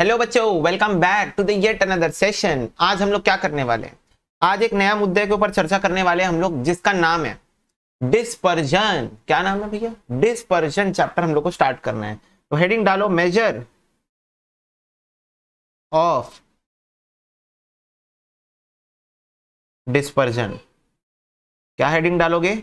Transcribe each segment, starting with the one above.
Hello बच्चों welcome back to the yet another session आज हम लोग क्या करने वाले हैं आज एक नया मुद्दे के ऊपर चर्चा करने वाले हैं हम लोग जिसका नाम है डिस्पर्जन क्या नाम है भैया डिस्पर्जन चैप्टर हम लोग को स्टार्ट करना है तो हेडिंग डालो मेजर ऑफ डिस्पर्जन क्या हेडिंग डालोगे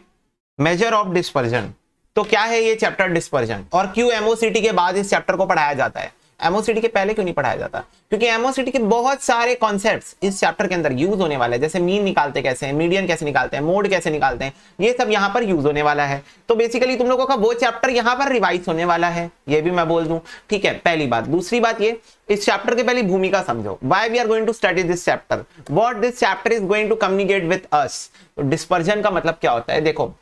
मेजर ऑफ डिस्पर्जन तो क्या है ये चैप्टर डिस्पर्जन और क्यों एमओसीटी के बाद इस चैप्टर को पढ़ाया जाता है एमओसीटी के पहले क्यों नहीं पढ़ाया जाता क्योंकि एमओसीटी के बहुत सारे कॉन्सेप्ट इस चैप्टर के अंदर यूज होने वाले हैं जैसे मीन निकालते कैसे हैं मीडियम कैसे निकालते हैं मोड कैसे निकालते हैं ये सब यहाँ पर यूज होने वाला है तो बेसिकली तुम लोगों का वो चैप्टर यहाँ पर रिवाइज होने वाला है ये भी मैं बोल दू ठीक है पहली बात दूसरी बात ये इस चैप्टर की पहली भूमिका समझो why we are going to study this chapter what this chapter is going to communicate with us dispersion का मतलब क्या होता है देखो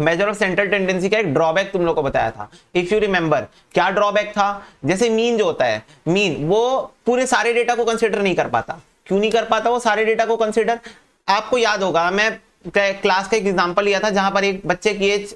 मेजर ऑफ सेंट्रल टेंडेंसी का एक ड्रॉबैक तुम लोग को बताया था इफ यू रिमेंबर क्या ड्रॉबैक था जैसे मीन जो होता है मीन वो पूरे सारे डेटा को कंसिडर नहीं कर पाता क्यों नहीं कर पाता वो सारे डेटा को कंसिडर आपको याद होगा मैं क्लास का एक एग्जाम्पल लिया था जहां पर एक बच्चे की एज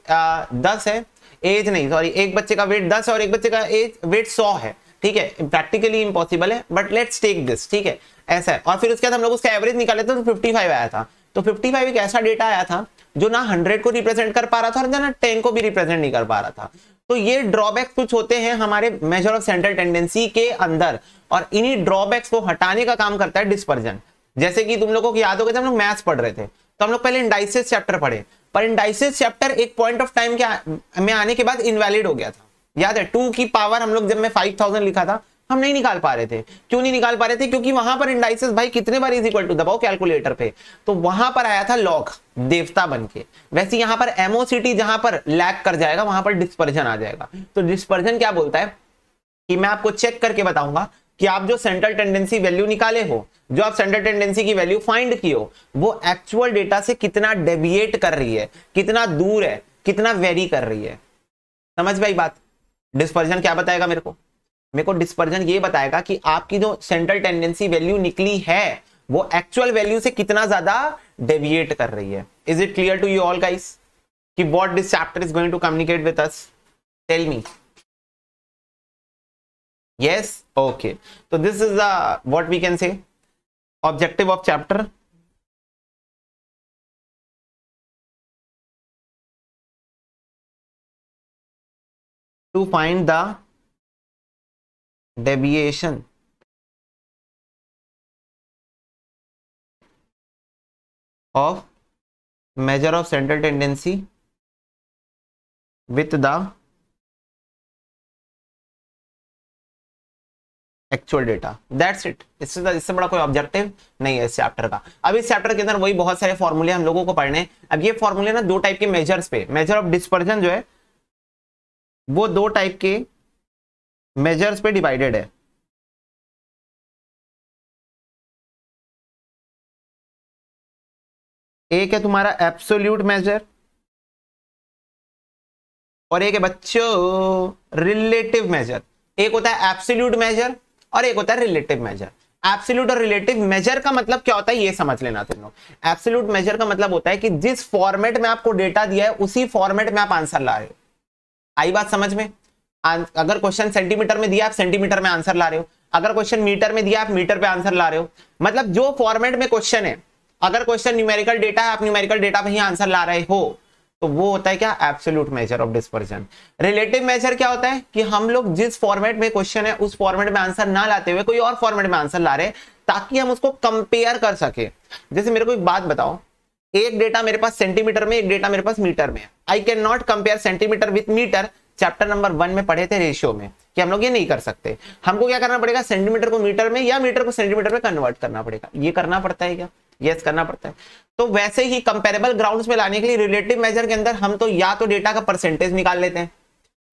दस है एज नहीं सॉरी एक बच्चे का वेट दस है और एक बच्चे का एज वेट सौ है ठीक है प्रैक्टिकली इम्पॉसिबल है बट लेट्स टेक दिस ठीक है ऐसा है और फिर उसके बाद हम लोग उसका एवरेज निकाले तो फिफ्टी फाइव आया था तो 55 एक ऐसा डेटा आया था जो ना 100 को रिप्रेजेंट कर पा रहा था और ना 10 को भी रिप्रेजेंट नहीं कर पा रहा था तो ये ड्रॉबैक्स कुछ होते हैं हमारे मेजर ऑफ सेंट्रल टेंडेंसी के अंदर और इन्हीं ड्रॉबैक्स को हटाने का काम करता है डिस्पर्जन जैसे कि तुम लोगों को याद होगा जब हम लोग मैथ्स पढ़ रहे थे तो हम लोग पहले इंडाइसिस चैप्टर पढ़े पर इंडाइसिस चैप्टर एक पॉइंट ऑफ टाइम के में आने के बाद इनवैलिड हो गया था याद है टू की पावर हम लोग जब मैं फाइव लिखा था हम नहीं निकाल पा रहे थे क्यों नहीं निकाल पा रहे थे क्योंकि वहां पर इंडाइसिस भाई कितने बार इज इक्वल टू दबाओ कैलकुलेटर पे तो वहां पर आया था लॉक देवता बन के वैसे यहां पर एमओसीटी जहां पर लैक कर जाएगा वहां पर डिस्पर्जन आ जाएगा तो डिस्पर्जन क्या बोलता है कि मैं आपको चेक करके बताऊंगा कि आप जो सेंट्रल टेंडेंसी वैल्यू निकाले हो जो आप सेंट्रल टेंडेंसी की वैल्यू फाइंड की हो वो एक्चुअल डेटा से कितना डेविएट कर रही है कितना दूर है कितना वेरी कर रही है समझ भाई बात डिस्पर्जन क्या बताएगा मेरे को मेरे को डिस्पर्जन ये बताएगा कि आपकी जो सेंट्रल टेंडेंसी वैल्यू निकली है वो एक्चुअल वैल्यू से कितना ज्यादा डेविएट कर रही है is it clear to you all guys कि what this chapter is going to communicate with us tell me yes okay तो this is the what we can say objective of chapter to find the deviation of measure of central tendency with the actual data that's it इससे इससे बड़ा कोई objective नहीं है इस chapter का अब इस चैप्टर के अंदर वही बहुत सारे फॉर्मूले हम लोगों को पढ़ने हैं अब ये फॉर्मूले ना दो टाइप के मेजर्स पे मेजर ऑफ डिस्पर्जन जो है वो दो टाइप के मेजर्स पे डिवाइडेड है एक है तुम्हारा एब्सोल्यूट मेजर और एक है बच्चों रिलेटिव मेजर एक होता है एब्सोल्यूट मेजर और एक होता है रिलेटिव मेजर एब्सोल्यूट और रिलेटिव मेजर का मतलब क्या होता है ये समझ लेना तुम लोग एब्सोल्यूट मेजर का मतलब होता है कि जिस फॉर्मेट में आपको डेटा दिया है उसी फॉर्मेट में आप आंसर ला रहे हो आई बात समझ में अगर क्वेश्चन सेंटीमीटर में दिया आप सेंटीमीटर में आंसर ला रहे हो अगर क्वेश्चन मीटर में दिया आप मीटर पे आंसर ला रहे हो मतलब जो फॉर्मेट में क्वेश्चन है अगर क्वेश्चन न्यूमेरिकल डेटा है आप न्यूमेरिकल डेटा पे ही आंसर ला रहे हो तो वो होता है क्या absolute measure of dispersion relative measure क्या होता है कि हम लोग जिस फॉर्मेट में क्वेश्चन है उस फॉर्मेट में आंसर ना लाते हुए कोई और फॉर्मेट में आंसर ला रहे ताकि हम उसको कंपेयर कर सके जैसे मेरे को एक बात बताओ एक डेटा मेरे पास सेंटीमीटर में एक डेटा मेरे पास मीटर में I can not compare centimetre with metre chapter number one में पढ़े थे रेशियो में कि हम लोग ये नहीं कर सकते हमको क्या करना पड़ेगा सेंटीमीटर को मीटर में या मीटर को सेंटीमीटर में कन्वर्ट करना पड़ेगा ये करना पड़ता है क्या यस yes, करना पड़ता है तो वैसे ही कंपेरेबल ग्राउंड्स में लाने के लिए रिलेटिव मेजर के अंदर हम तो या तो डेटा का परसेंटेज निकाल लेते हैं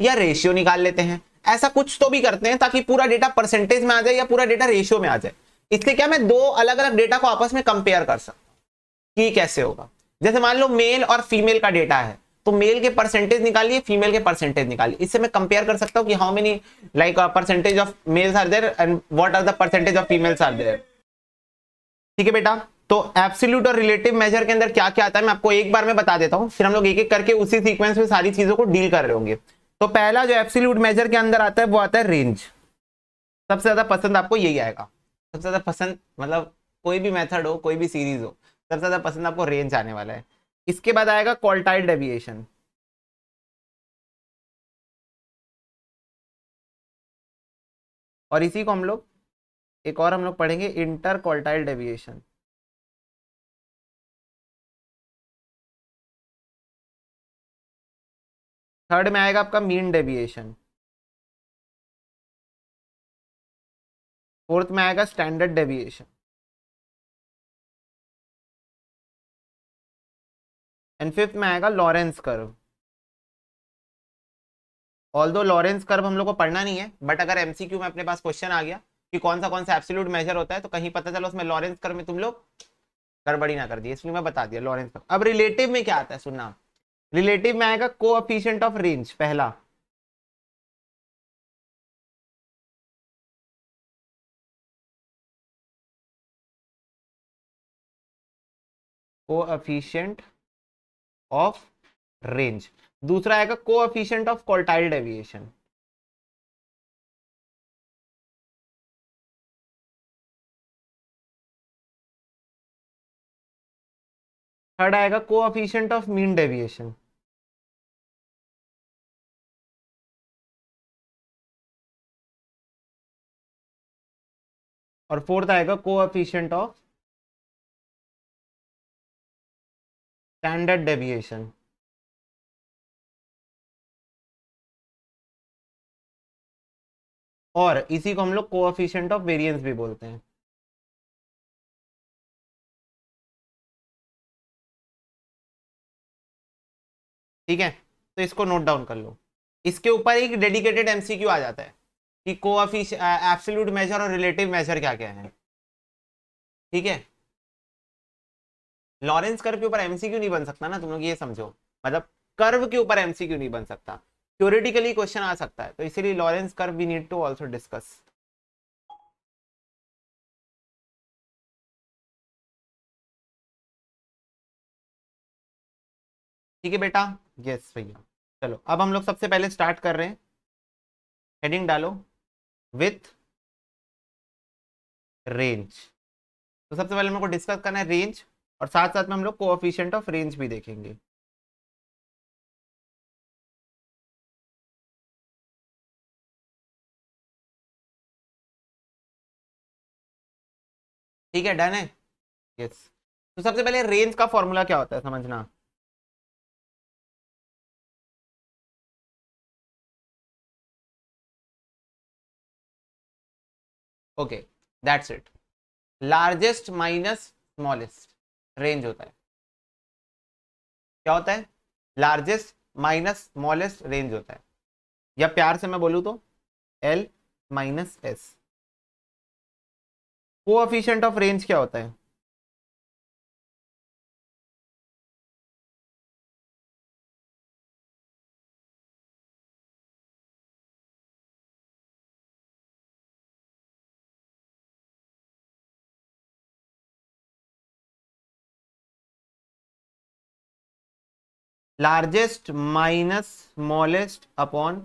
या रेशियो निकाल लेते हैं ऐसा कुछ तो भी करते हैं ताकि पूरा डेटा परसेंटेज में आ जाए या पूरा डेटा रेशियो में आ जाए इसलिए क्या मैं दो अलग अलग डेटा को आपस में कंपेयर कर सकता हूँ कि कैसे होगा जैसे मान लो मेल और फीमेल का डेटा है तो मेल के परसेंटेज निकालिए फीमेल के परसेंटेज निकालिए इससे मैं कंपेयर कर सकता हूँ कि how many like percentage of males are there and what are the percentage of females are there ठीक है बेटा तो एब्सोल्यूट और रिलेटिव मेजर के अंदर क्या क्या आता है मैं आपको एक बार में बता देता हूँ फिर हम लोग एक एक करके उसी सीक्वेंस में सारी चीजों को डील कर रहे होंगे तो पहला जो एब्सोल्यूट मेजर के अंदर आता है वो आता है रेंज सबसे ज्यादा पसंद आपको यही आएगा सबसे ज्यादा पसंद मतलब कोई भी मेथड हो कोई भी सीरीज हो सबसे ज्यादा पसंद आपको रेंज आने वाला है इसके बाद आएगा क्वाल्टाइल डेविएशन और इसी को हम लोग एक और हम लोग पढ़ेंगे इंटर क्वाल्टाइल डेविएशन थर्ड में आएगा आपका मीन डेविएशन फोर्थ में आएगा स्टैंडर्ड डेविएशन एंड फिफ्थ में आएगा लॉरेंस कर्व ऑल दो लॉरेंस कर्व हम लोग को पढ़ना नहीं है बट अगर एमसीक्यू में अपने पास क्वेश्चन आ गया कि कौन सा कौन सा एब्सोल्यूट मेजर होता है तो कहीं पता चलो उसमें लॉरेंस कर्व में तुम लोग गड़बड़ी ना कर दी इसलिए मैं बता दिया लॉरेंस कर्व अब रिलेटिव में क्या आता है सुनना रिलेटिव में आएगा कोअफिशिएंट ऑफ रेंज पहला अफिशियंट ऑफ रेंज दूसरा आएगा coefficient of quartile deviation third आएगा कोअफिशियंट ऑफ मीन डेविएशन और फोर्थ आएगा कोअफिशियंट ऑफ स्टैंडर्ड डेविएशन और इसी को हम लोग कोऑफिशिएंट ऑफ वेरिएंस भी बोलते हैं ठीक है तो इसको नोट डाउन कर लो इसके ऊपर एक डेडिकेटेड एमसीक्यू आ जाता है कि कोऑफिश एब्सोल्यूट मेजर और रिलेटिव मेजर क्या क्या है ठीक है लॉरेंस कर्व के ऊपर एमसीक्यू नहीं बन सकता ना तुम लोग ये समझो मतलब कर्व के ऊपर एमसीक्यू नहीं बन सकता थ्योरेटिकली क्वेश्चन आ सकता है तो इसीलिए Lorenz curve we need to also discuss ठीक है बेटा यस भैया चलो अब हम लोग सबसे पहले स्टार्ट कर रहे हैं हेडिंग डालो विथ रेंज तो सबसे पहले हमको डिस्कस करना है रेंज और साथ साथ में हम लोग कोऑफिशिएंट ऑफ रेंज भी देखेंगे ठीक है डन है यस तो सबसे पहले रेंज का फॉर्मूला क्या होता है समझना okay that's it largest minus smallest range होता है क्या होता है लार्जेस्ट माइनस स्मॉलेस्ट रेंज होता है या प्यार से मैं बोलूं तो L minus S coefficient of range क्या होता है largest minus smallest upon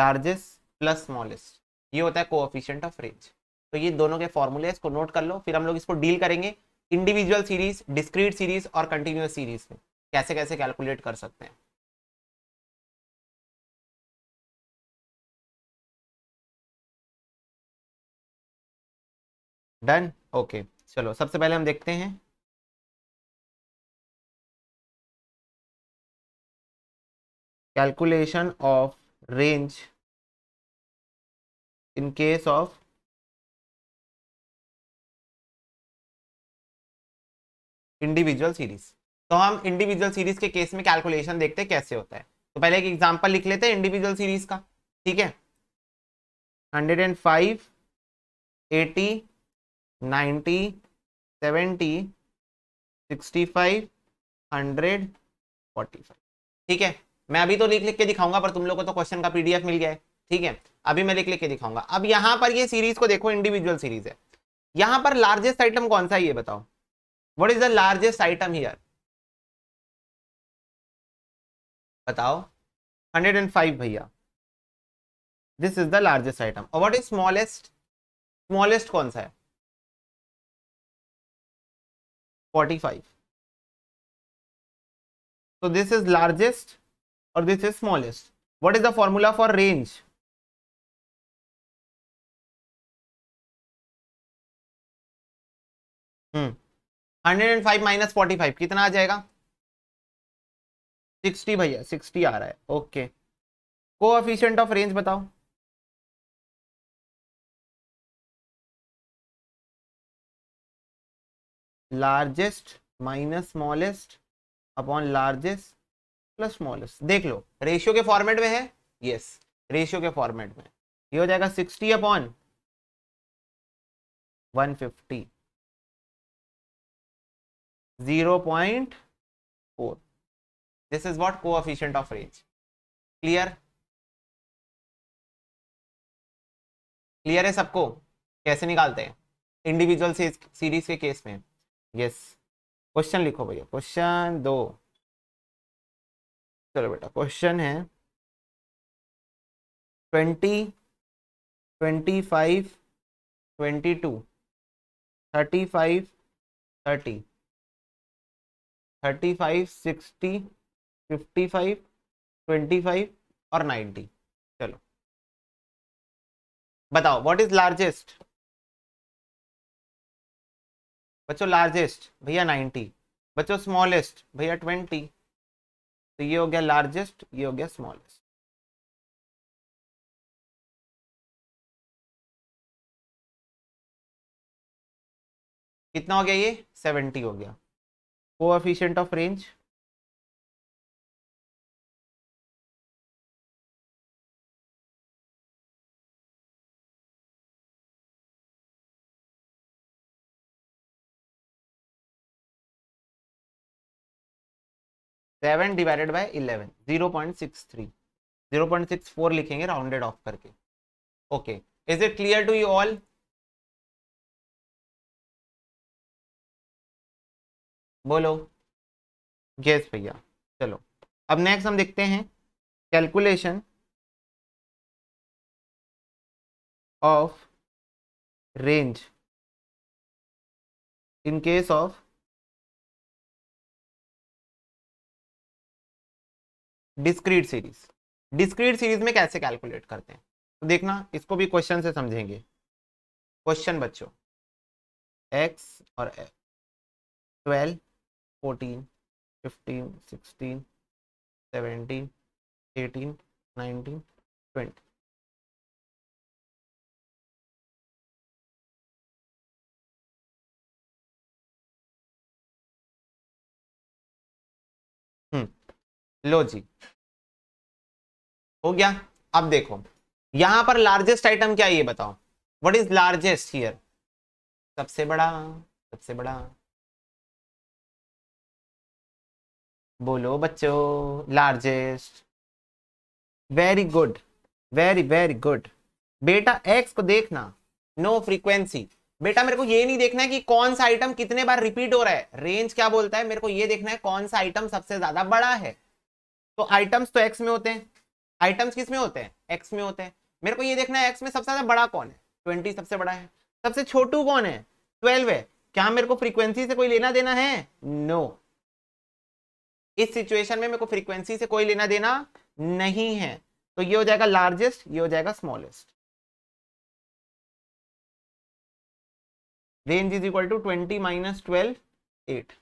largest plus smallest ये होता है कोऑफिशिएंट ऑफ रेंज तो ये दोनों के फॉर्मूले इसको नोट कर लो फिर हम लोग इसको डील करेंगे इंडिविजुअल सीरीज डिस्क्रीट सीरीज और कंटिन्यूस सीरीज में कैसे कैसे कैलकुलेट कर सकते हैं डन ओके okay. चलो सबसे पहले हम देखते हैं calculation of range in case of individual series तो हम इंडिविजुअल सीरीज के केस में कैलकुलेशन देखते हैं कैसे होता है तो पहले एक एग्जांपल लिख लेते हैं इंडिविजुअल सीरीज का ठीक है 105 80 90 70 65 100 45 ठीक है मैं अभी तो लिख लिख के दिखाऊंगा पर तुम लोगों को तो क्वेश्चन का पीडीएफ मिल गया है ठीक है अभी मैं लिख लिख के दिखाऊंगा अब यहाँ पर ये सीरीज को देखो इंडिविजुअल सीरीज है यहाँ पर लार्जेस्ट आइटम कौन सा ये बताओ what is the largest item here बताओ 105 भैया this is the largest item और वट इज स्मॉलेस्ट स्मॉलेस्ट कौन सा है 45 तो दिस इज लार्जेस्ट और this is smallest what is the formula for range hundred and five minus forty five कितना आ जाएगा सिक्सटी भैया सिक्सटी आ रहा है okay coefficient of range बताओ largest minus smallest upon largest plus smallest देख लो रेशियो के फॉर्मेट में है यस रेशियो के फॉर्मेट में ये हो जाएगा sixty upon one fifty zero point four this is what coefficient of range clear clear है सबको कैसे निकालते हैं इंडिविजुअल सीरीज के केस में यस yes. क्वेश्चन लिखो भैया क्वेश्चन दो चलो बेटा क्वेश्चन है twenty twenty five twenty two thirty five thirty thirty five sixty fifty five twenty five और नाइन्टी चलो बताओ व्हाट इज लार्जेस्ट बच्चों लार्जेस्ट भैया नाइन्टी बच्चों स्मॉलेस्ट भैया ट्वेंटी तो ये हो गया लार्जेस्ट ये हो गया स्मॉलेस्ट कितना हो गया ये सेवेंटी हो गया coefficient of range seven divided by eleven zero point six three zero point six four लिखेंगे राउंडेड ऑफ करके okay is it clear to you all बोलो यस भैया चलो अब नेक्स्ट हम देखते हैं calculation of range in case of discrete series discrete series में कैसे कैलकुलेट करते हैं तो देखना इसको भी क्वेश्चन से समझेंगे क्वेश्चन बच्चों एक्स और twelve fourteen fifteen sixteen seventeen eighteen nineteen twenty लो जी हो गया अब देखो यहां पर लार्जेस्ट आइटम क्या है ये बताओ व्हाट इज लार्जेस्ट हियर सबसे बड़ा सबसे बड़ा बोलो बच्चों largest very good very very good बेटा एक्स को देखना नो no फ्रीक्वेंसी बेटा मेरे को ये नहीं देखना है कि कौन सा आइटम कितने बार रिपीट हो रहा है रेंज क्या बोलता है मेरे को ये देखना है कौन सा आइटम सबसे ज्यादा बड़ा है तो आइटम्स तो एक्स में होते हैं आइटम्स किस में होते हैं एक्स में होते हैं मेरे को ये देखना है एक्स में सबसे ज्यादा बड़ा कौन है ट्वेंटी सबसे बड़ा है सबसे छोटू कौन है ट्वेल्व है क्या मेरे को फ्रीक्वेंसी से कोई लेना देना है नो no. इस सिचुएशन में मेरे को फ्रीक्वेंसी से कोई लेना देना नहीं है तो ये हो जाएगा लार्जेस्ट ये हो जाएगा smallest range is equal to twenty minus twelve eight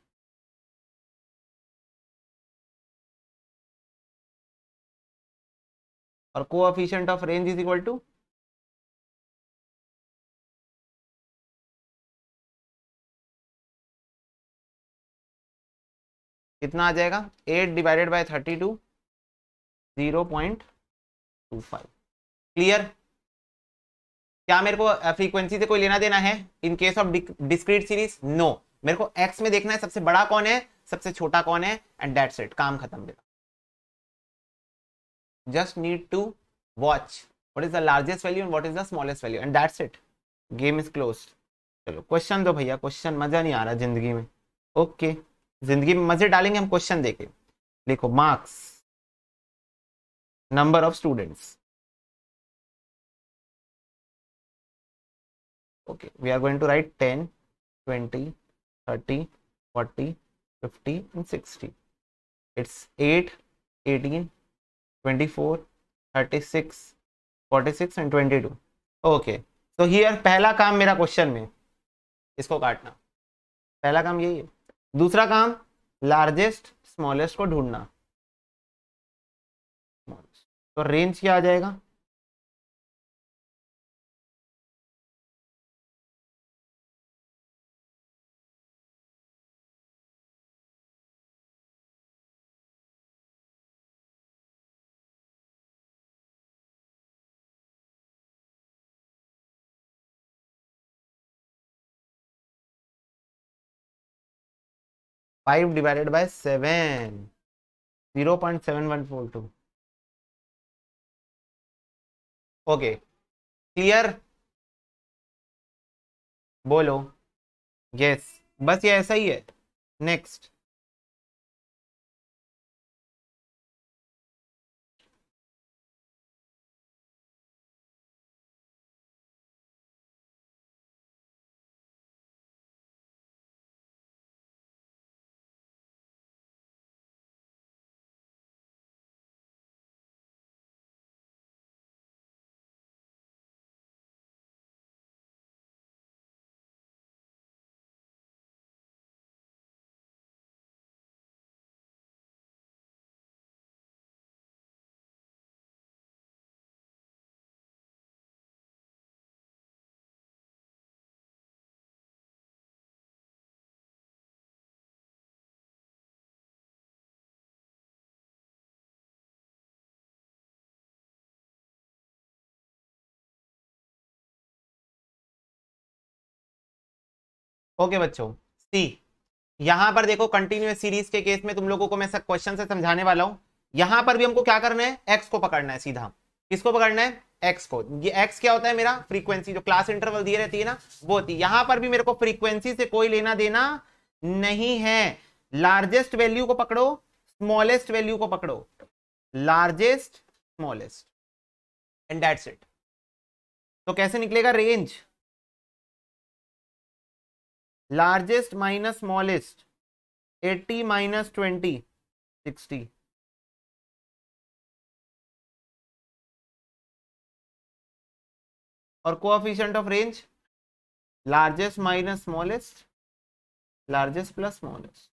और coefficient of range is equal to कितना आ जाएगा eight divided by thirty two zero point two five clear क्या मेरे को फ्रीक्वेंसी uh, से कोई लेना देना है in case of discrete series no मेरे को एक्स में देखना है सबसे बड़ा कौन है सबसे छोटा कौन है एंड दैट्स इट काम खत्म मेरा just need to watch what is the largest value and what is the smallest value and that's it game is closed चलो क्वेश्चन दो भैया क्वेश्चन मजा नहीं आ रहा जिंदगी में ओके okay. जिंदगी में मजे डालेंगे हम क्वेश्चन देके लिखो marks number of students okay we are going to write 10 20 30 40 50 and 60 it's 8 18 twenty six forty six and 22 okay तो हियर पहला काम मेरा क्वेश्चन में इसको काटना पहला काम यही है दूसरा काम लार्जेस्ट स्मॉलेस्ट को ढूंढना तो रेंज क्या आ जाएगा five divided by seven zero point seven one four two okay clear बोलो यस yes. बस ये ऐसा ही है नेक्स्ट ओके बच्चों सी यहां पर देखो कंटिन्यूस सीरीज के केस में तुम लोगों को मैं सब क्वेश्चन से समझाने वाला हूं यहां पर भी हमको क्या करना है एक्स को पकड़ना है सीधा किसको पकड़ना है एक्स को ये एक्स क्या होता है मेरा फ्रीक्वेंसी जो क्लास इंटरवल दिए रहती है ना वो होती है यहां पर भी मेरे को फ्रीक्वेंसी से कोई लेना देना नहीं है लार्जेस्ट वैल्यू को पकड़ो स्मॉलेस्ट वैल्यू को पकड़ो largest smallest and that's it तो कैसे निकलेगा range largest minus smallest 80 minus twenty sixty और coefficient of range largest minus smallest largest plus smallest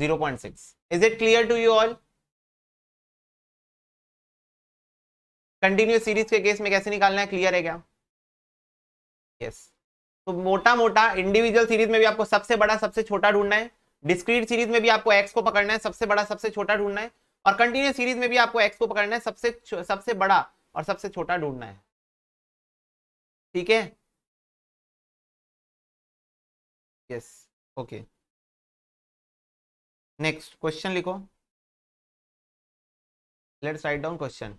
0.6 is it clear to you all continuous series के case में कैसे निकालना है क्लियर है क्या यस तो मोटा मोटा इंडिविजुअल सीरीज में भी आपको सबसे बड़ा सबसे छोटा ढूंढना है डिस्क्रीट सीरीज में भी आपको एक्स को पकड़ना है सबसे बड़ा सबसे छोटा ढूंढना है और कंटिन्यूस सीरीज में भी आपको एक्स को पकड़ना है सबसे सबसे बड़ा और सबसे छोटा ढूंढना है ठीक है यस ओके नेक्स्ट क्वेश्चन लिखो let's write down question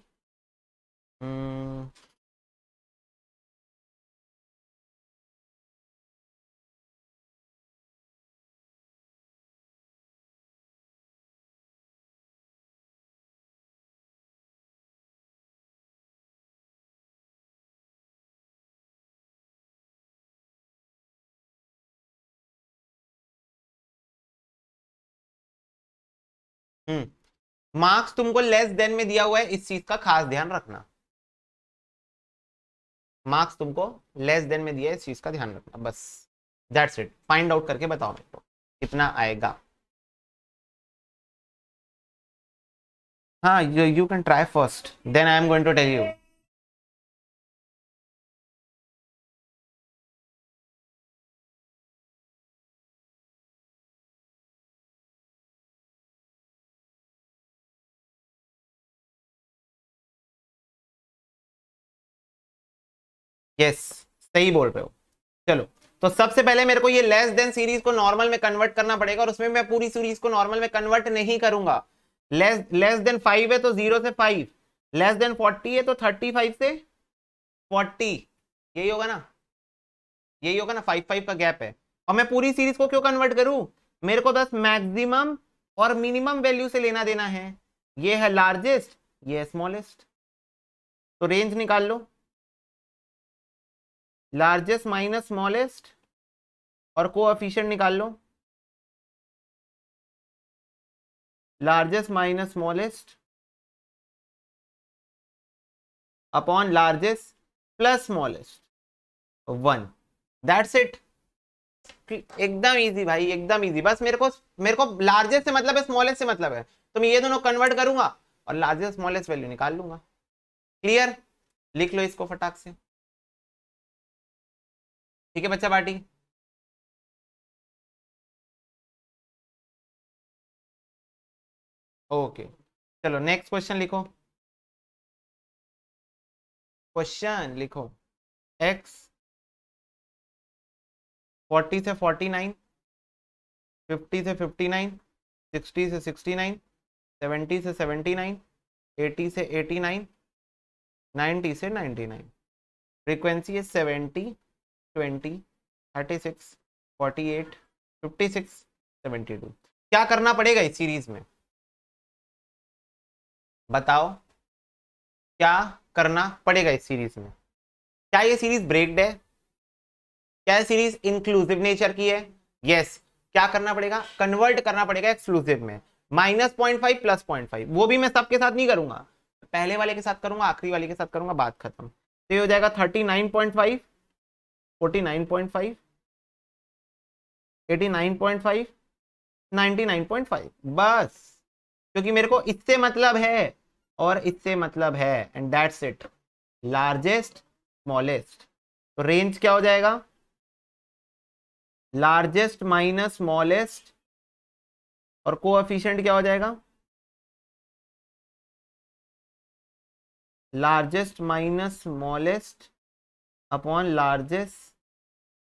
marks hmm. तुमको लेस देन में दिया हुआ है इस चीज का खास ध्यान रखना मार्क्स तुमको लेस देन में दिया है इस चीज का ध्यान रखना बस दैट्स इट फाइंड आउट करके बताओ मेरे को कितना आएगा हाँ you can try first then I am going to tell you yes सही बोल रहे हो चलो तो सबसे पहले मेरे को ये लेस देन सीरीज को नॉर्मल में कन्वर्ट करना पड़ेगा और उसमें मैं पूरी सीरीज को नॉर्मल में कन्वर्ट नहीं करूंगा लेस लेस देन फाइव है तो जीरो से फाइव लेस देन फोर्टी है तो थर्टी फाइव से फोर्टी यही होगा ना यही होगा ना फाइव फाइव का गैप है और मैं पूरी सीरीज को क्यों कन्वर्ट करूं मेरे को बस मैक्सिमम और मिनिमम वैल्यू से लेना देना है ये है लार्जेस्ट ये है स्मॉलेस्ट तो रेंज निकाल लो लार्जेस्ट माइनस स्मॉलेस्ट और कोऑफिशिएंट निकाल लो largest minus smallest upon largest plus smallest one that's it एकदम इजी भाई एकदम इजी बस मेरे को मेरे को लार्जेस्ट से मतलब है स्मॉलेस्ट से मतलब है तो मैं ये दोनों कन्वर्ट करूंगा और लार्जेस्ट स्मॉलेस्ट वैल्यू निकाल लूंगा क्लियर लिख लो इसको फटाक से ठीक है बच्चा पार्टी ओके चलो नेक्स्ट क्वेश्चन लिखो क्वेश्चन लिखो एक्स फोर्टी से फोर्टी नाइन फिफ्टी से फिफ्टी नाइन सिक्सटी से सिक्सटी नाइन सेवेंटी से सेवेंटी नाइन एटी से एटी नाइन नाइन्टी से नाइन्टी नाइन फ्रिक्वेंसी है seventy twenty thirty six forty eight fifty six seventy two क्या करना पड़ेगा इस सीरीज में बताओ क्या करना पड़ेगा इस सीरीज में क्या ये सीरीज ब्रेक्ड है क्या ये सीरीज इंक्लूसिव नेचर की है यस क्या करना पड़ेगा कन्वर्ट करना पड़ेगा एक्सक्लूसिव में minus point five plus point five वो भी मैं सबके साथ नहीं करूंगा पहले वाले के साथ करूंगा आखिरी वाले के साथ करूंगा बात खत्म तो ये हो जाएगा थर्टी नाइन पॉइंट फाइव 99.5 बस क्योंकि मेरे को इससे मतलब है और इससे मतलब है and that's it largest smallest तो रेंज क्या हो जाएगा लार्जेस्ट माइनस स्मॉलेस्ट और कोएफिशिएंट क्या हो जाएगा largest minus smallest upon largest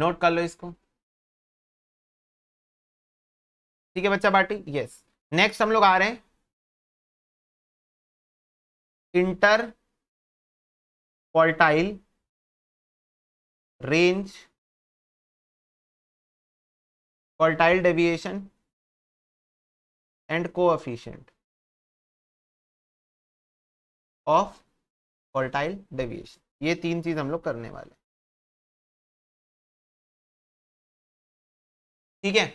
note कर लो इसको ठीक है बच्चा बाटी यस नेक्स्ट हम लोग आ रहे हैं inter quartile range quartile deviation and efficient of quartile deviation ये तीन चीज हम लोग करने वाले ठीक है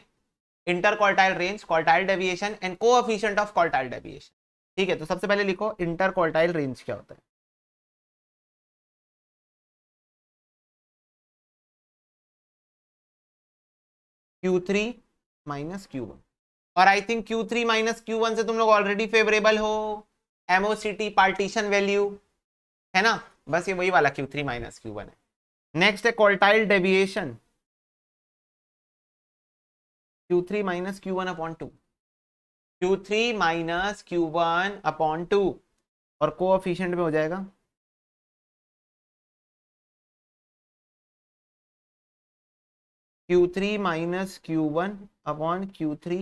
interquartile range quartile deviation and coefficient of quartile deviation ठीक है तो सबसे पहले लिखो इंटरकॉर्टाइल रेंज क्या होता है Q3 माइनस Q1 और I think Q3 minus Q से तुम लोग ऑलरेडी फेवरेबल हो एमओसीटी पार्टीशन वैल्यू है ना बस ये वही वाला Q3 माइनस क्यू है नेक्स्ट है quartile deviation Q three minus Q one upon two Q three minus Q one upon two और को कोऑफिशिएंट में हो जाएगा Q three minus Q one upon Q three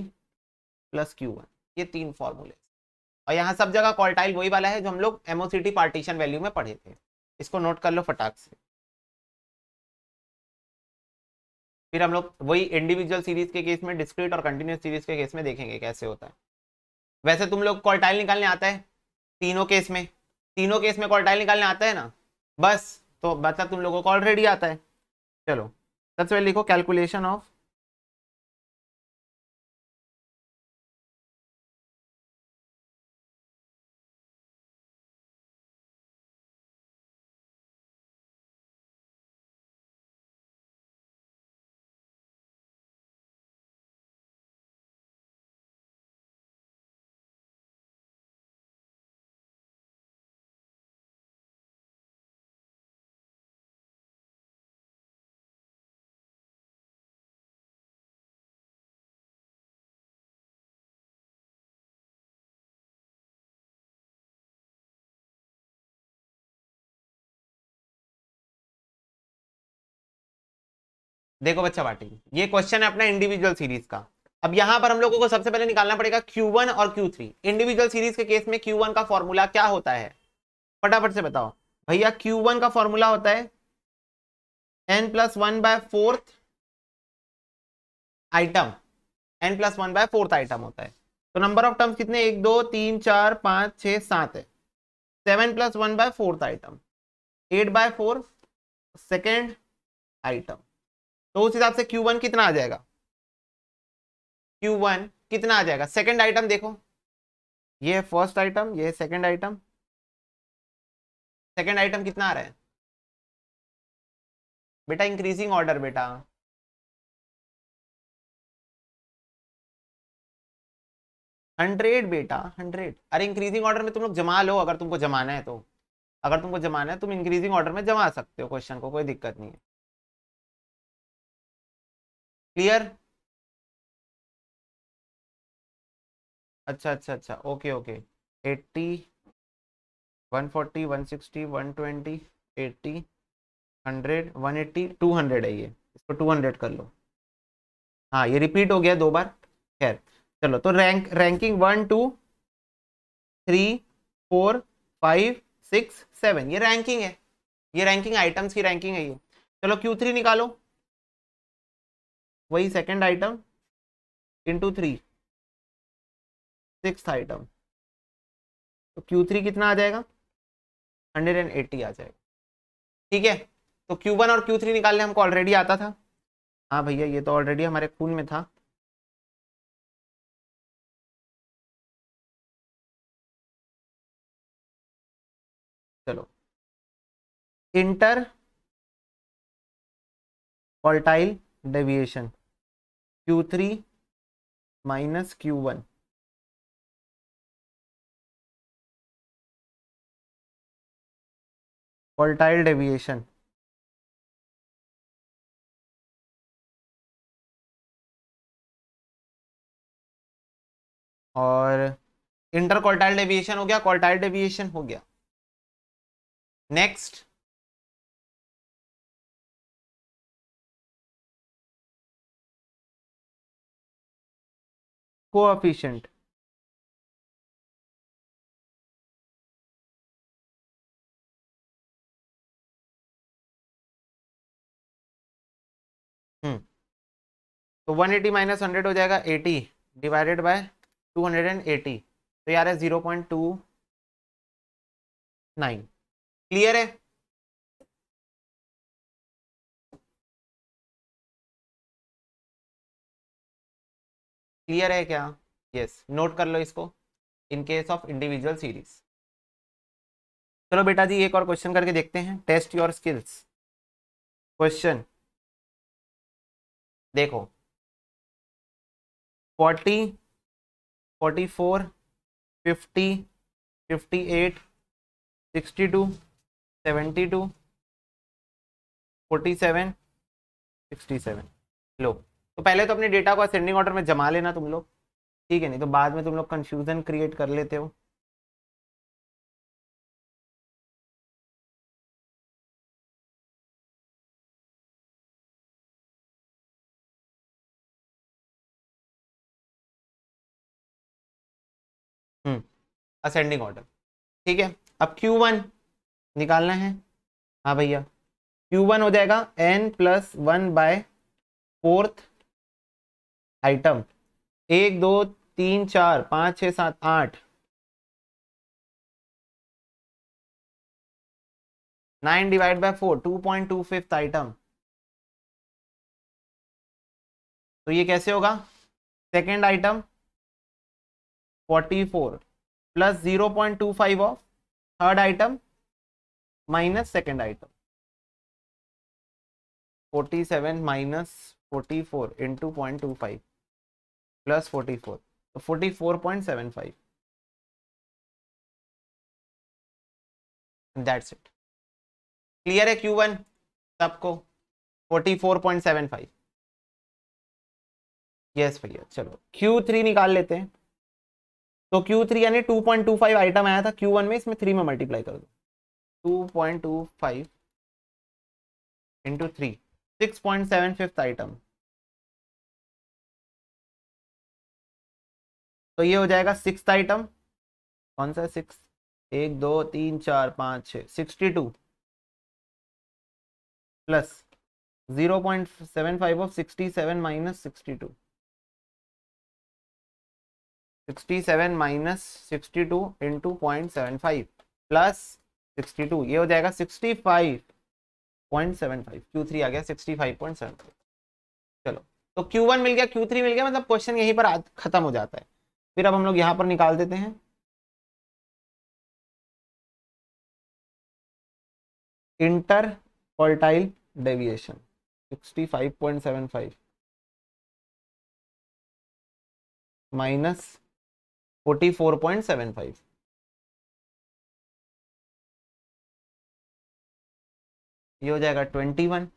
plus Q one ये तीन फॉर्मूले और यहाँ सब जगह कॉल्टाइल वही वाला है जो हम लोग एमओसीटी पार्टीशन वैल्यू में पढ़े थे इसको नोट कर लो फटाक से फिर हम लोग वही इंडिविजुअल सीरीज के केस में डिस्क्रीट और कंटिन्यूस सीरीज के केस में देखेंगे कैसे होता है वैसे तुम लोग क्वार्टाइल निकालने आता है तीनों केस में तीनों केस में क्वार्टाइल निकालने आता है ना बस तो मतलब तुम लोगों को ऑलरेडी आता है चलो सबसे पहले लिखो कैलकुलेशन ऑफ देखो बच्चा बाटी ये क्वेश्चन है अपना इंडिविजुअल सीरीज का अब यहां पर हम लोगों को सबसे पहले निकालना पड़ेगा क्यू वन और क्यू थ्री इंडिविजुअल सीरीज के केस में क्यू वन का फॉर्मूला क्या होता है फटाफट से बताओ भैया क्यू वन का फॉर्मूला होता है N plus one by fourth item N plus one by fourth item होता है तो नंबर ऑफ टर्म्स कितने एक दो तीन चार पांच छह सात है seven plus one by fourth item eight by four second item तो उस हिसाब से Q1 कितना आ जाएगा Q1 कितना आ जाएगा सेकंड आइटम देखो ये है फर्स्ट आइटम ये है सेकंड आइटम सेकंड आइटम कितना आ रहा है बेटा इंक्रीजिंग ऑर्डर बेटा हंड्रेड बेटा हंड्रेड अरे इंक्रीजिंग ऑर्डर में तुम लोग जमा लो अगर तुमको जमाना है तो अगर तुमको जमाना है तुम इंक्रीजिंग ऑर्डर में जमा सकते हो क्वेश्चन को कोई दिक्कत नहीं है क्लियर अच्छा अच्छा अच्छा okay okay eighty one forty one sixty one twenty eighty hundred one eighty two hundred है ये इसको टू हंड्रेड कर लो हाँ ये रिपीट हो गया दो बार खैर चलो तो rank ranking one two three four five six seven ये रैंकिंग है ये रैंकिंग आइटम्स की रैंकिंग है ये चलो क्यू थ्री निकालो वही second item into three six item तो क्यू थ्री कितना आ जाएगा हंड्रेड एंड आ जाएगा ठीक है तो क्यू वन और क्यू थ्री निकालने हमको ऑलरेडी आता था हाँ भैया ये तो ऑलरेडी हमारे खून में था चलो inter volatile deviation Q three minus Q one volatile deviation और इंटर क्वार्टाइल डेविएशन हो गया क्वार्टाइल डेविएशन हो गया नेक्स्ट coefficient hmm. तो 180 एटी माइनस हंड्रेड हो जाएगा 80 डिवाइडेड बाय 280 तो यार है 0.29 क्लियर है क्लियर है क्या यस yes, नोट कर लो इसको in case of individual series चलो बेटा जी एक और क्वेश्चन करके देखते हैं टेस्ट योर स्किल्स क्वेश्चन देखो forty forty four fifty fifty eight sixty two seventy two forty seven sixty seven लो तो पहले तो अपने डेटा को असेंडिंग ऑर्डर में जमा लेना तुम लोग ठीक है नहीं तो बाद में तुम लोग कन्फ्यूजन क्रिएट कर लेते हो असेंडिंग हम्म, ऑर्डर ठीक है अब Q1 निकालना है हाँ भैया Q1 हो जाएगा n plus one by fourth item एक दो तीन चार पाँच छ सात आठ nine divide by four two point two fifth item तो ये कैसे होगा second item forty four plus zero point two five of third item minus second item forty seven minus forty four into point two five plus forty four तो forty four point seven five that's it clear है Q one सबको forty four point seven five yes भैया चलो Q three निकाल लेते हैं तो Q three यानी two point two five item आया था क्यू वन में इसमें थ्री में मल्टीप्लाई कर दो two point two five into three six point seven fifth item तो ये हो जाएगा सिक्स आइटम कौन सा सिक्स एक दो तीन चार पाँच छ sixty two plus zero point seven five of sixty seven minus sixty two sixty seven minus sixty two into point seven five plus sixty two ये हो जाएगा sixty five point seven five Q three आ गया sixty five point seven five चलो तो Q one मिल गया Q three मिल गया मतलब क्वेश्चन यहीं पर खत्म हो जाता है फिर अब हम लोग यहां पर निकाल देते हैं इंटर क्वार्टाइल डेविएशन 65.75 माइनस 44.75 ये हो जाएगा 21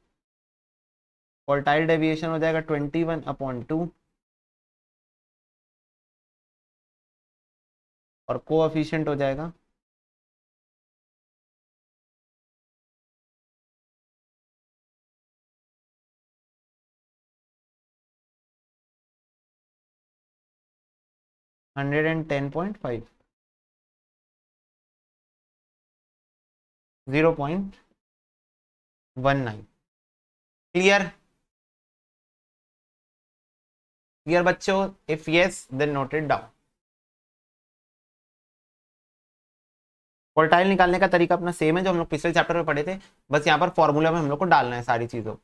क्वार्टाइल डेविएशन हो जाएगा 21 अपॉन टू और कोऑफिशिएंट हो जाएगा hundred and ten point five zero point one nine clear clear बच्चों if yes then noted down volatile निकालने का तरीका अपना सेम है जो हम लोग पिछले चैप्टर में पढ़े थे बस यहाँ पर फॉर्मूला में हम लोग को डालना है सारी चीज़ों को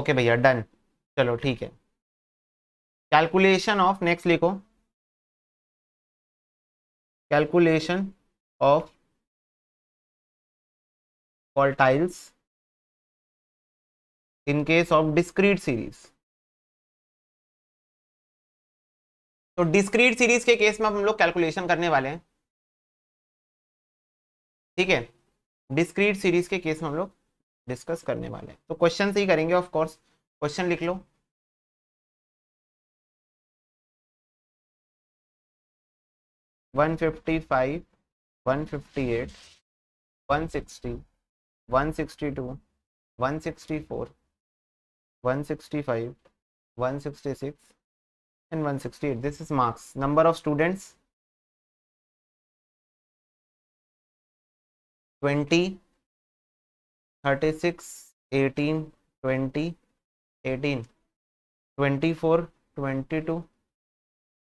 ओके भैया डन चलो ठीक है कैलकुलेशन ऑफ नेक्स्ट लिखो calculation of volatiles in case of discrete series तो डिस्क्रीट सीरीज के केस में हम लोग कैलकुलेशन करने वाले हैं ठीक है डिस्क्रीट सीरीज के केस में हम लोग डिस्कस करने वाले हैं तो क्वेश्चन से ही करेंगे ऑफ कोर्स क्वेश्चन लिख लो one fifty five one fifty eight one sixty one sixty two one sixty four one sixty five one sixty six and 168 this is marks number of students 20 36 18 20 18 24 22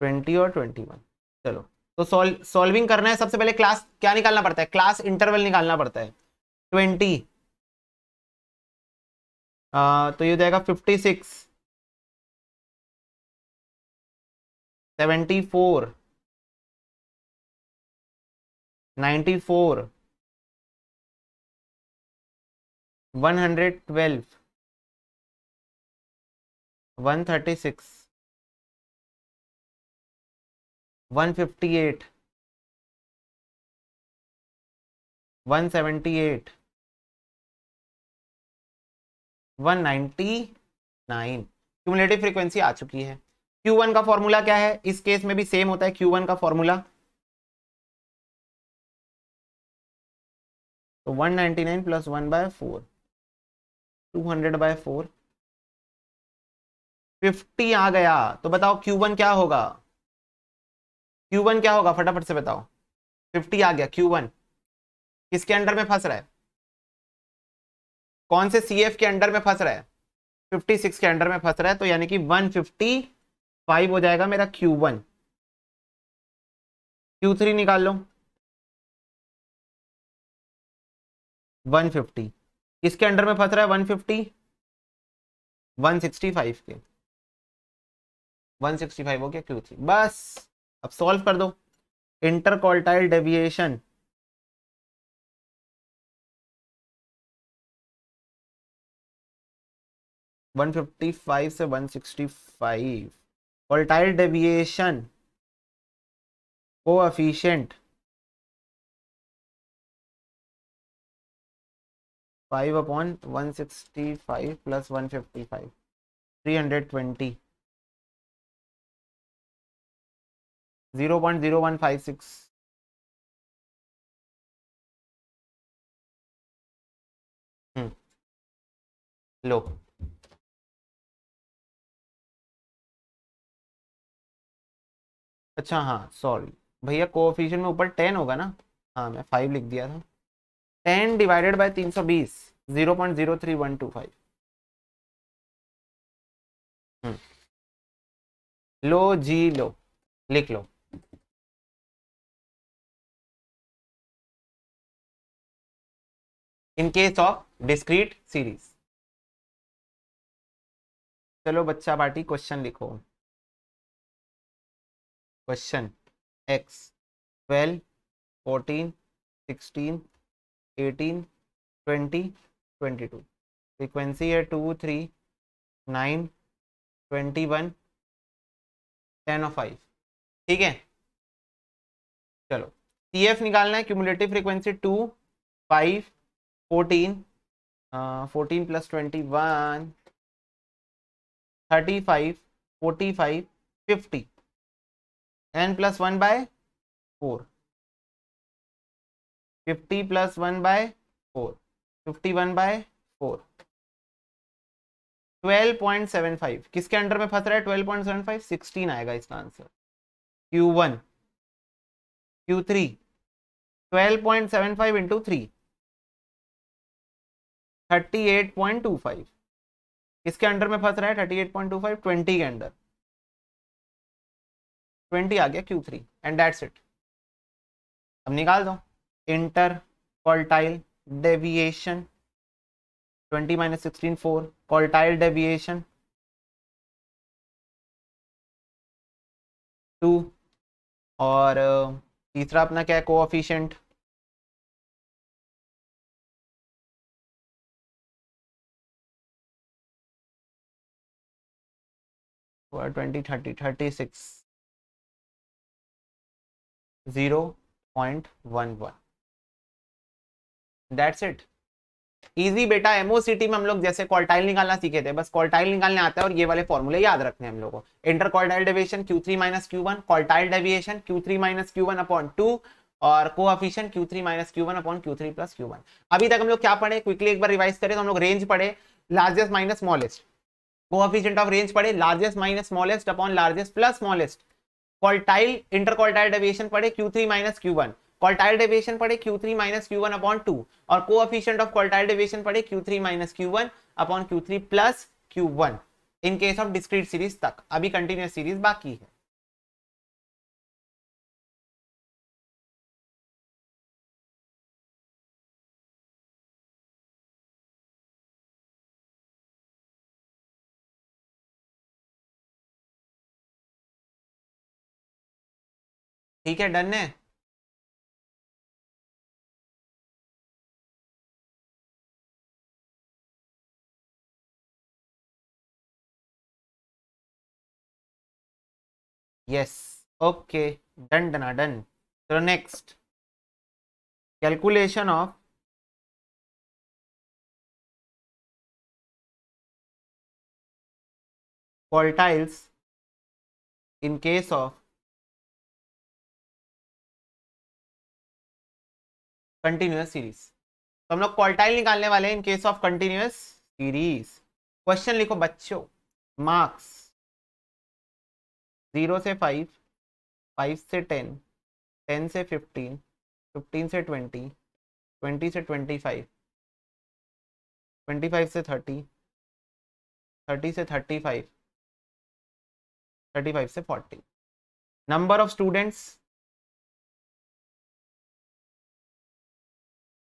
20 और 21 चलो तो solve solving करना है सबसे पहले class क्या निकालना पड़ता है क्लास इंटरवल निकालना पड़ता है 20 आ, तो ये हो जाएगा 56 seventy four ninety four one hundred twelve one thirty six one fifty eight one seventy eight one ninety nine cumulative frequency आ चुकी है Q1 का फॉर्मूला क्या है इस केस में भी सेम होता है Q1 का फॉर्मूला तो 199 ninety nine plus one by four two hundred by four fifty आ गया तो बताओ Q1 क्या होगा Q1 क्या होगा फटाफट से बताओ फिफ्टी आ गया Q1 किसके अंडर में फंस रहा है कौन से CF के अंडर में फंस रहा है 56 के अंडर में फंस रहा है तो यानी कि 150 फाइव हो जाएगा मेरा क्यू वन क्यू थ्री निकाल लो वन फिफ्टी किसके अंडर में फंस रहा है one fifty one sixty five के वन सिक्सटी फाइव हो गया क्यू थ्री बस अब सॉल्व कर दो interquartile deviation one fifty five से one sixty five volatile deviation coefficient 5 upon 165 plus 155 320 0.0156 hmm. low अच्छा हाँ सॉरी भैया कोऑफिशिएंट में ऊपर टेन होगा ना हाँ मैं फाइव लिख दिया था टेन डिवाइडेड बाय तीन सौ बीस zero point zero three one two five लो जी लो लिख लो in case of discrete series चलो बच्चा पार्टी क्वेश्चन लिखो question X twelve fourteen sixteen eighteen twenty twenty two frequency है two three nine twenty one ten और फाइव ठीक है चलो सी एफ निकालना है cumulative frequency two five fourteen fourteen plus twenty one thirty five forty five fifty N plus one by four fifty plus one by four fifty one by four twelve point seven five किसके under में फंस रहा है twelve point seven five sixteen आएगा इसका answer Q one Q three twelve point seven five into three thirty eight point two five किसके under में फंस रहा है thirty eight point two five twenty के अंडर ट्वेंटी आ गया Q three and that's it अब निकाल दो inter कॉल्टाइल deviation twenty minus sixteen four quartile deviation two और uh, तीसरा अपना क्या है coefficient twenty thirty thirty six 0.11 that's it easy बेटा एमओसीटी में हम लोग जैसे क्वार्टाइल निकालना सीखे थे बस क्वार्टाइल निकालने आता है और ये वाले फॉर्मूले याद रखने हम लोगों को inter quartile deviation Q three minus Q one quartile deviation Q three minus Q one upon two और Q Q3 minus Q one upon three plus Q one अभी तक हम लोग क्या पढ़े क्विकली एक बार रिवाइज करें तो हम लोग रेंज पढ़े largest minus smallest coefficient of range पढ़े largest minus smallest upon largest plus smallest quartile interquartile deviation पढ़े Q three minus Q one quartile deviation पढ़े Q three minus Q one upon two और coefficient of quartile deviation पढ़े Q three minus Q one upon Q three plus Q one in case of discrete series तक अभी continuous series बाकी है ठीक है done है yes okay done डना डन तो next calculation of quartiles in case of continuous series तो हम लोग क्वार्टाइल निकालने वाले हैं in case of continuous series question लिखो बच्चों मार्क्स जीरो से फाइव फाइव से टेन टेन से फिफ्टीन फिफ्टीन से ट्वेंटी ट्वेंटी से ट्वेंटी फाइव ट्वेंटी फाइव से थर्टी थर्टी से थर्टी फाइव थर्टी फाइव से forty number of students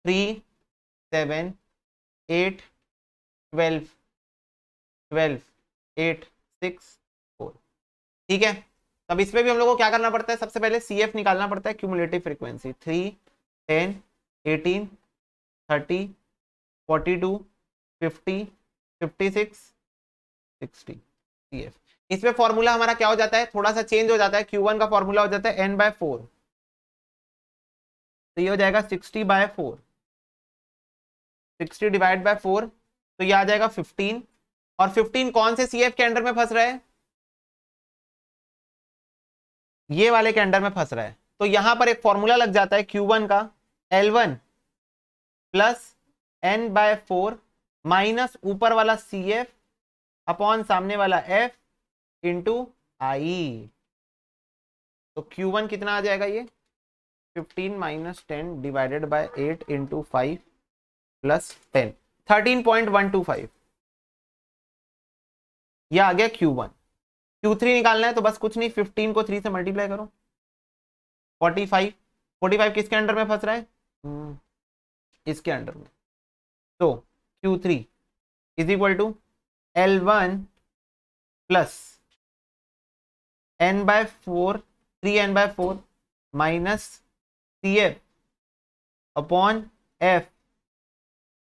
three seven eight twelve twelve eight six four ठीक है अब इसमें भी हम लोग को क्या करना पड़ता है सबसे पहले सी एफ निकालना पड़ता है cumulative frequency three ten eighteen thirty forty two fifty fifty six sixty C F इसमें फॉर्मूला हमारा क्या हो जाता है थोड़ा सा चेंज हो जाता है क्यू वन का फॉर्मूला हो जाता है एन बाय फोर तो ये हो जाएगा sixty by four sixty divide by four तो ये आ जाएगा फिफ्टीन और फिफ्टीन कौन से सी के अंडर में फंस रहा है ये वाले के अंडर में फंस रहा है तो यहां पर एक फॉर्मूला लग जाता है क्यू वन का L one plus N by four minus ऊपर वाला सी एफ अपॉन सामने वाला एफ इंटू आई तो क्यू वन कितना आ जाएगा ये fifteen minus ten divided by eight into five plus ten thirteen point one two five यह आ गया क्यू वन क्यू थ्री निकालना है तो बस कुछ नहीं फिफ्टीन को थ्री से मल्टीप्लाई करो फोर्टी फाइव फोर्टी फाइव किसके अंडर में फंस रहा है हम्म। इसके अंडर में तो Q three is equal to L one plus N by four three N by four minus C F upon F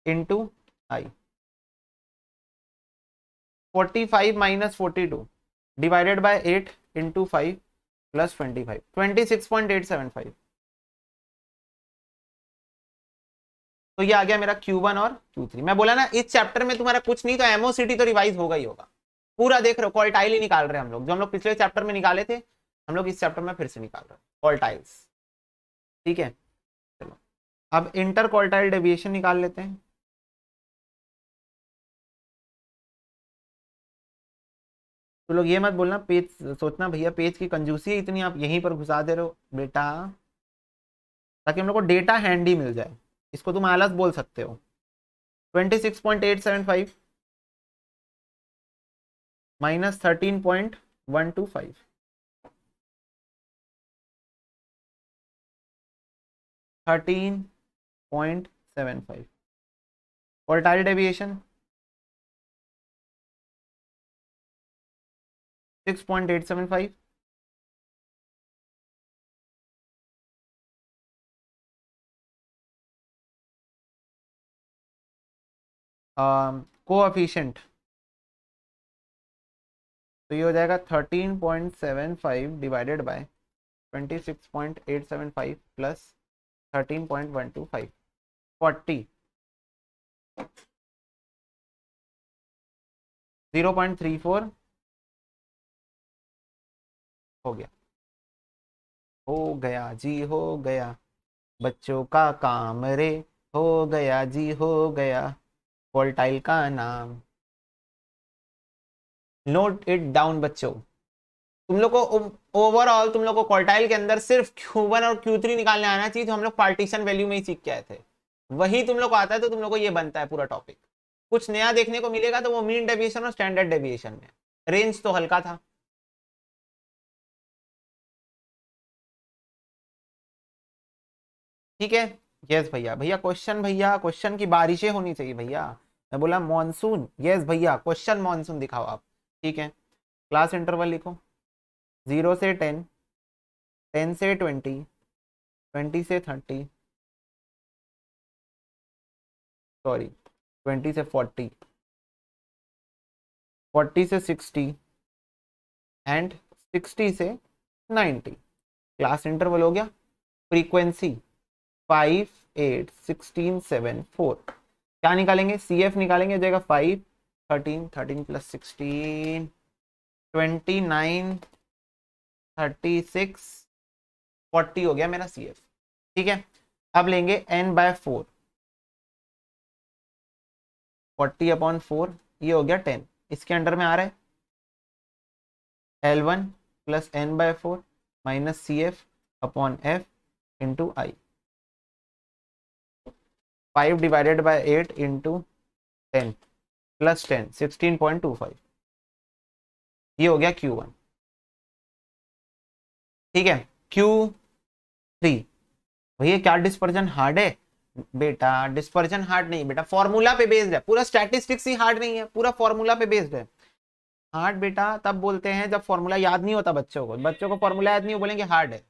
into I forty five minus forty two divided by eight into five plus twenty five twenty six point eight seven five तो ये आ गया मेरा Q1 और Q3 मैं बोला ना इस chapter में तुम्हारा कुछ नहीं तो एमओसीटी तो रिवाइज होगा ही होगा पूरा देख रहे हो कॉल्टाइल ही निकाल रहे हैं हम लोग जो हम लोग पिछले चैप्टर में निकाले थे हम लोग इस चैप्टर में फिर से निकाल रहे हैं कॉल्टाइल्स ठीक है चलो अब इंटर कॉल्टाइल डेविएशन निकाल लेते हैं तो लोग ये मत बोलना पेज सोचना भैया पेज की कंजूसी है इतनी आप यहीं पर घुसा दे रहे हो बेटा ताकि हम लोग को डेटा हैंडी मिल जाए इसको तुम आलस बोल सकते हो twenty six point eight seven five minus thirteen point one two five thirteen point seven five quartile deviation six point eight seven five coefficient तो ये हो जाएगा thirteen point seven five divided by twenty six point eight seven five plus thirteen point one two five forty zero point three four हो गया हो गया जी हो गया बच्चों का काम रे हो गया जी हो गया वोल्टाइल का नाम नोट इट डाउन बच्चों तुम लोग को ओवरऑल तुम लोग को क्वार्टाइल के अंदर सिर्फ Q1 और Q3 निकालने आना चाहिए जो तो हम लोग पार्टीशन वैल्यू में ही सीख के आए थे वही तुम लोग को आता है तो तुम लोग को ये बनता है पूरा टॉपिक कुछ नया देखने को मिलेगा तो वो मीन डेविएशन और स्टैंडर्ड डेविएशन में रेंज तो हल्का था ठीक है यस भैया भैया क्वेश्चन भैया क्वेश्चन की बारिशें होनी चाहिए भैया मैं बोला मानसून यस भैया क्वेश्चन मानसून दिखाओ आप ठीक है क्लास इंटरवल लिखो जीरो से टेन टेन से ट्वेंटी ट्वेंटी से थर्टी सॉरी ट्वेंटी से फोर्टी फोर्टी से सिक्सटी एंड सिक्सटी से नाइन्टी क्लास इंटरवल हो गया frequency five eight sixteen seven four क्या निकालेंगे सी एफ निकालेंगे five thirteen thirteen plus sixteen twenty nine thirty six forty हो गया मेरा सी एफ ठीक है अब लेंगे N by four forty upon four ये हो गया टेन इसके अंडर में आ रहा है L one plus N by four minus C F upon F into I five divided by eight into ten plus ten sixteen point two five ये हो गया क्यू वन ठीक है क्यू थ्री भैया क्या डिस्पर्जन हार्ड है बेटा dispersion hard नहीं बेटा फॉर्मूला पे बेस्ड है पूरा स्टैटिस्टिक्स ही हार्ड नहीं है पूरा फॉर्मूला पे बेस्ड है हार्ड बेटा तब बोलते हैं जब फॉर्मूला याद नहीं होता बच्चों को बच्चों को फॉर्मूला याद नहीं हो बोलेंगे हार्ड है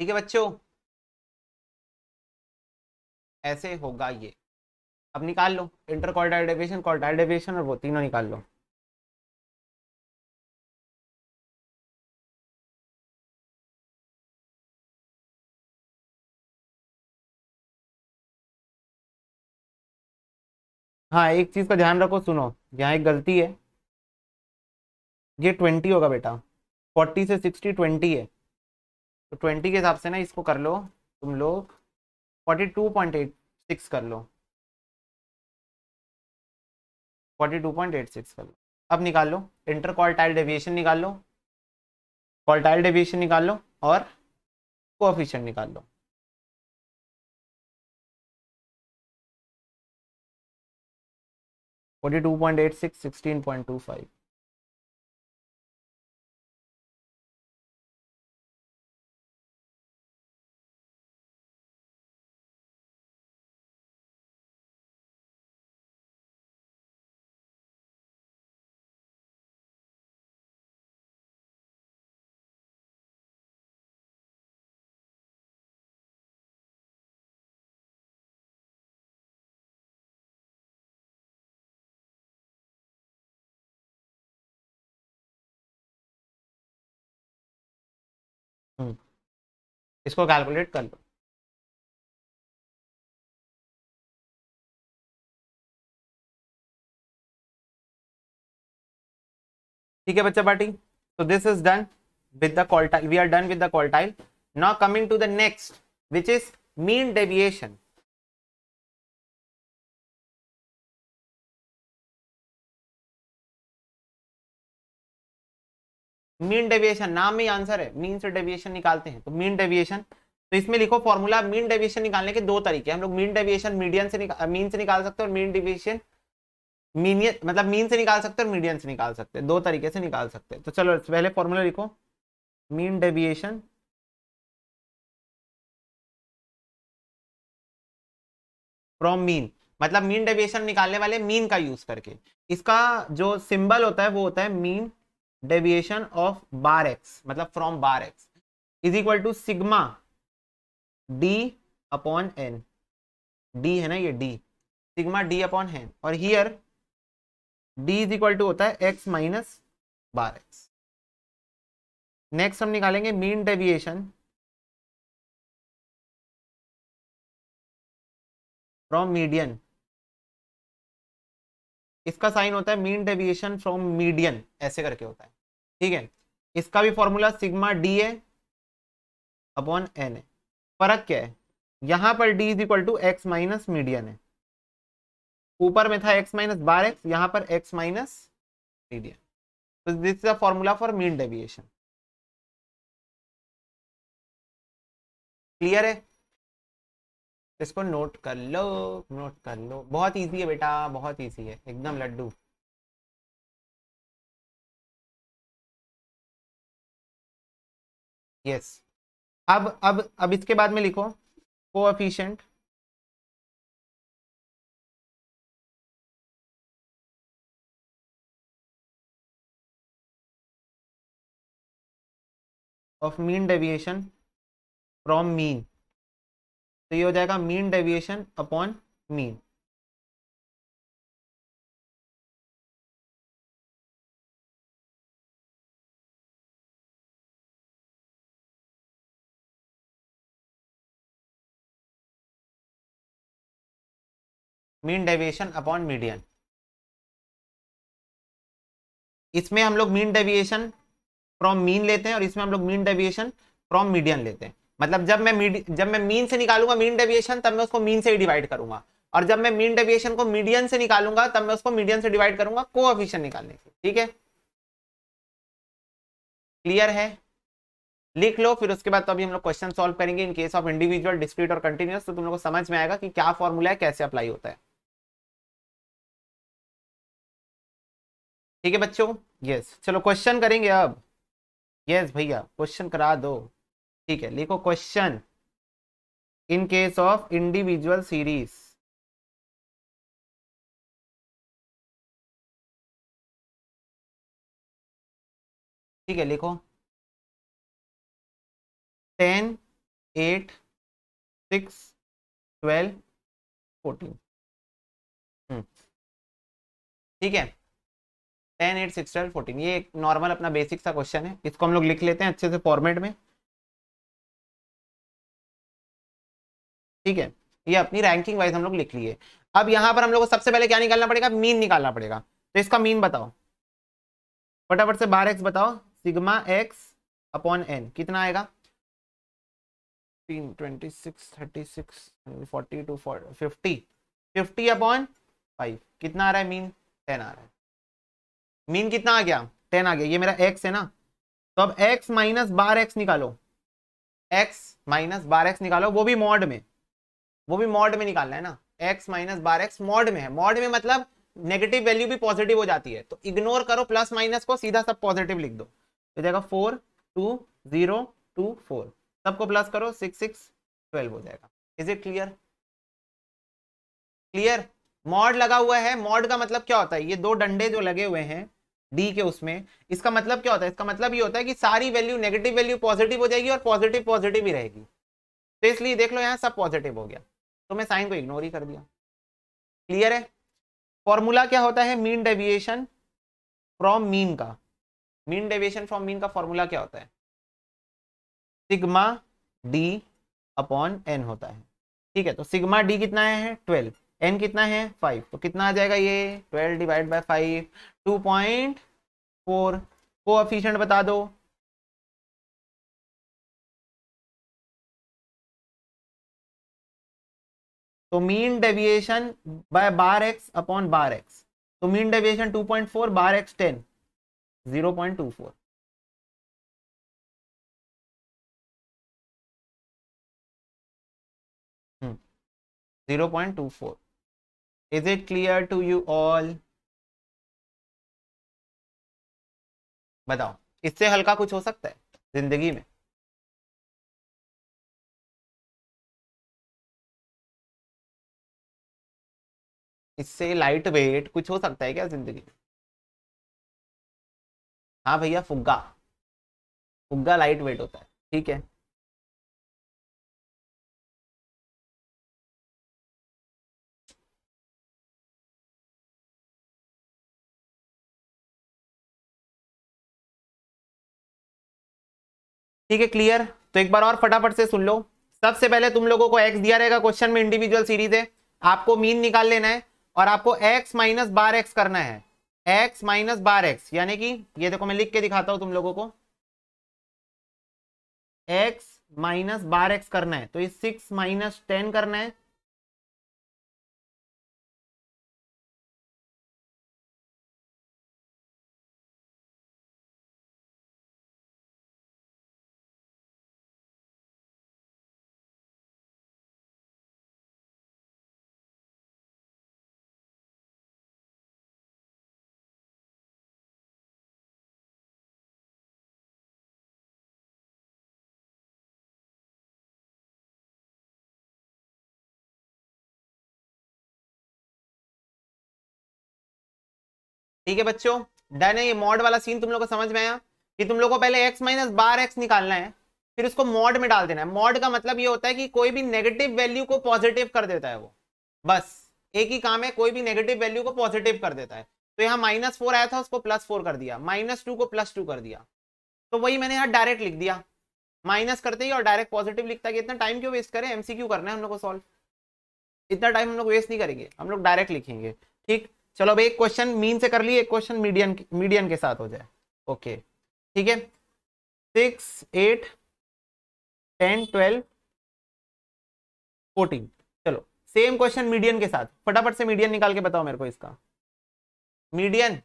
ठीक है बच्चों ऐसे होगा ये अब निकाल लो inter quartile deviation quartile deviation और वो तीनों निकाल लो हाँ एक चीज का ध्यान रखो सुनो यहाँ एक गलती है ये ट्वेंटी होगा बेटा फोर्टी से सिक्सटी ट्वेंटी है तो ट्वेंटी के हिसाब से ना इसको कर लो तुम लोग forty two point eight six कर लो forty two point eight six कर लो अब निकाल लो इंटर क्वार्टाइल डेविएशन निकाल लो क्वार्टाइल डेविएशन निकाल लो और कोऑफिशिएंट निकाल लो forty two point eight six sixteen point two five इसको कैलकुलेट कर लो ठीक है बच्चा party so this is done with the quartile we are done with the quartile now coming to the next which is mean deviation mean deviation नाम में answer है mean से डेविएशन निकालते हैं तो मीन डेविएशन तो इसमें लिखो फॉर्मूला मीन डेविएशन निकालने के दो तरीके हम लोग मीन डेविएशन मीडियन से मीन से निकाल सकते हैं और मीन डेविएशन मीनियन मतलब मीन से निकाल सकते हैं और मीडियन से निकाल सकते हैं दो तरीके से निकाल सकते हैं तो चलो पहले फॉर्मूला लिखो मीन डेविएशन फ्रॉम मीन मतलब मीन डेविएशन निकालने वाले मीन का यूज करके इसका जो सिंबल होता है वो होता है mean deviation of bar X मतलब from bar X is equal to sigma D upon N D है ना ये D sigma D upon N और here D is equal to होता है X minus bar X next हम निकालेंगे mean deviation from median इसका साइन होता है मीन डेविएशन फ्रॉम मीडियन ऐसे करके होता है ठीक है इसका भी formula sigma D A upon N है फर्क क्या है यहां पर D is equal to X minus median है ऊपर में था एक्स माइनस बार एक्स यहां पर एक्स माइनस मीडियन तो this is a formula for mean deviation clear है इसको नोट कर लो नोट कर लो बहुत इजी है बेटा बहुत इजी है एकदम लड्डू यस अब अब अब इसके बाद में लिखो coefficient of mean deviation from mean तो ये हो जाएगा mean deviation upon mean mean deviation upon median इसमें हम लोग मीन डेविएशन फ्रॉम मीन लेते हैं और इसमें हम लोग मीन डेविएशन फ्रॉम मीडियन लेते हैं मतलब जब मैं मीड जब मैं मीन से निकालूंगा मीन डेविएशन तब मैं उसको मीन से ही डिवाइड करूंगा और जब मैं मीन डेविएशन को मीडियन से निकालूंगा तब मैं उसको मीडियन से डिवाइड करूंगा को निकालने की ठीक है क्लियर है लिख लो फिर उसके बाद तो अभी हम लोग क्वेश्चन सॉल्व करेंगे in case of individual discrete और कंटिन्यूस तो तुम लोग को समझ में आएगा कि क्या फॉर्मूला है कैसे अप्लाई होता है ठीक है बच्चों यस चलो क्वेश्चन करेंगे अब यस भैया क्वेश्चन करा दो ठीक है लिखो question in case of individual series ठीक है लिखो ten eight six twelve fourteen ठीक है ten eight six twelve fourteen ये एक नॉर्मल अपना बेसिक सा क्वेश्चन है इसको हम लोग लिख लेते हैं अच्छे से फॉर्मेट में ठीक है ये अपनी रैंकिंग वाइज हम लोग लिख लिए अब यहाँ पर हम लोग को सबसे पहले क्या निकालना पड़ेगा मीन निकालना पड़ेगा तो इसका मीन बताओ फटाफट से बार एक्स बताओ सिग्मा एक्स अपॉन एन कितना आएगा twenty six thirty six upon five कितना आ रहा है मीन टेन आ रहा है मीन कितना आ गया टेन आ गया ये मेरा एक्स है ना तो अब एक्स माइनस बार एक्स निकालो एक्स माइनस बार एक्स निकालो वो भी मॉड में वो भी मॉड में निकालना है ना X minus bar X mod में है मॉड में मतलब नेगेटिव वैल्यू भी पॉजिटिव हो जाती है तो इग्नोर करो प्लस माइनस को सीधा सब पॉजिटिव लिख दो तो जाएगा four two zero two four सबको प्लस करो सिक्स सिक्स ट्वेल्व हो जाएगा is it clear clear mod लगा हुआ है मॉड का मतलब क्या होता है ये दो डंडे जो लगे हुए हैं डी के उसमें इसका मतलब क्या होता है इसका मतलब ये होता है कि सारी वैल्यू नेगेटिव वैल्यू पॉजिटिव हो जाएगी और पॉजिटिव पॉजिटिव ही रहेगी तो इसलिए देख लो यहाँ सब पॉजिटिव हो गया तो मैं साइन को इग्नोर ही कर दिया क्लियर है फॉर्मूला क्या होता है मीन डेविएशन फ्रॉम मीन का मीन डेविएशन फ्रॉम मीन का फॉर्मूला क्या होता है सिग्मा डी अपॉन एन होता है ठीक है तो सिग्मा डी कितना है ट्वेल्व एन कितना है फाइव तो कितना आ जाएगा ये twelve divide by five two point four को बता दो तो mean deviation by bar X upon bar X तो mean deviation 2.4 bar X 10 0.24 0.24 is it clear to you all बताओ इससे हल्का कुछ हो सकता है जिंदगी में इससे लाइट वेट कुछ हो सकता है क्या जिंदगी हाँ भैया फुग्गा फुग्गा लाइट वेट होता है ठीक है ठीक है क्लियर तो एक बार और फटाफट से सुन लो सबसे पहले तुम लोगों को एक्स दिया रहेगा क्वेश्चन में इंडिविजुअल सीरीज है आपको मीन निकाल लेना है और आपको x माइनस बार एक्स करना है x माइनस बार एक्स यानी कि ये देखो मैं लिख के दिखाता हूं तुम लोगों को x माइनस बार एक्स करना है तो ये सिक्स माइनस टेन करना है ठीक है बच्चों डन है ये मॉड वाला सीन तुम लोग को समझ में आया कि तुम लोग को पहले एक्स माइनस बार एक्स निकालना है फिर उसको मॉड में डाल देना है मॉड का मतलब ये होता है कि कोई भी नेगेटिव वैल्यू को पॉजिटिव कर देता है वो बस एक ही काम है कोई भी नेगेटिव वैल्यू को पॉजिटिव कर देता है तो यहाँ माइनस फोर आया था उसको प्लस फोर कर दिया माइनस टू को प्लस टू कर दिया तो वही मैंने यहाँ डायरेक्ट लिख दिया माइनस करते ही और डायरेक्ट पॉजिटिव लिखता है इतना टाइम क्यों वेस्ट करें एमसीक्यू करना है हम लोग को सॉल्व इतना टाइम हम लोग वेस्ट नहीं करेंगे हम लोग डायरेक्ट लिखेंगे ठीक चलो भाई एक क्वेश्चन मीन से कर लिए एक क्वेश्चन मीडियन मीडियन के साथ हो जाए ओके ठीक है six eight ten twelve fourteen चलो सेम क्वेश्चन मीडियन के साथ फटाफट से मीडियन निकाल के बताओ मेरे को इसका मीडियन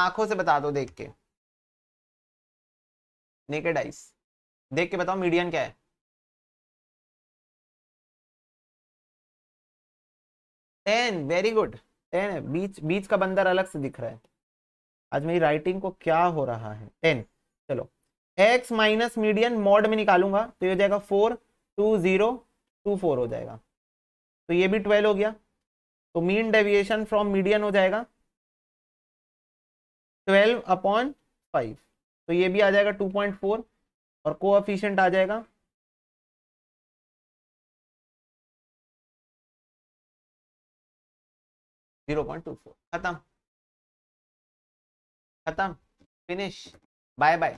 आंखों से बता दो देख के नेकेड आइस देख के बताओ मीडियन क्या है टेन वेरी गुड टेन बीच बीच का बंदर अलग से दिख रहा है आज मेरी राइटिंग को क्या हो रहा है टेन चलो एक्स माइनस मीडियन मॉड में निकालूंगा तो ये हो जाएगा four two zero two four हो जाएगा तो ये भी ट्वेल्व हो गया तो मीन डेविएशन फ्रॉम मीडियन हो जाएगा ट्वेल्व अपॉन फाइव तो ये भी आ जाएगा टू पॉइंट फोर और कोऑफिशिएंट आ जाएगा जीरो पॉइंट टू फोर खत्म खत्म फिनिश बाय बाय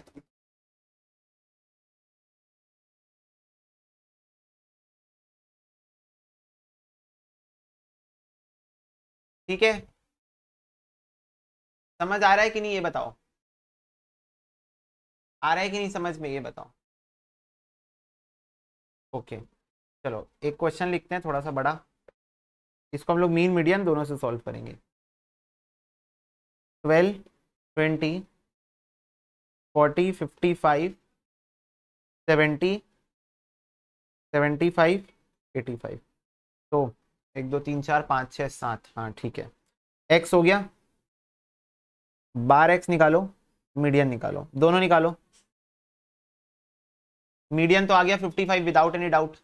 ठीक है समझ आ रहा है कि नहीं ये बताओ आ रहा है कि नहीं समझ में ये बताओ ओके चलो एक क्वेश्चन लिखते हैं थोड़ा सा बड़ा इसको हम लोग मीन मीडियन दोनों से सॉल्व करेंगे twelve twenty forty fifty five seventy seventy five eighty five तो एक दो तीन चार पाँच छः सात हाँ ठीक है एक्स हो गया बार एक्स निकालो मीडियन निकालो दोनों निकालो मीडियन तो आ गया fifty five without any doubt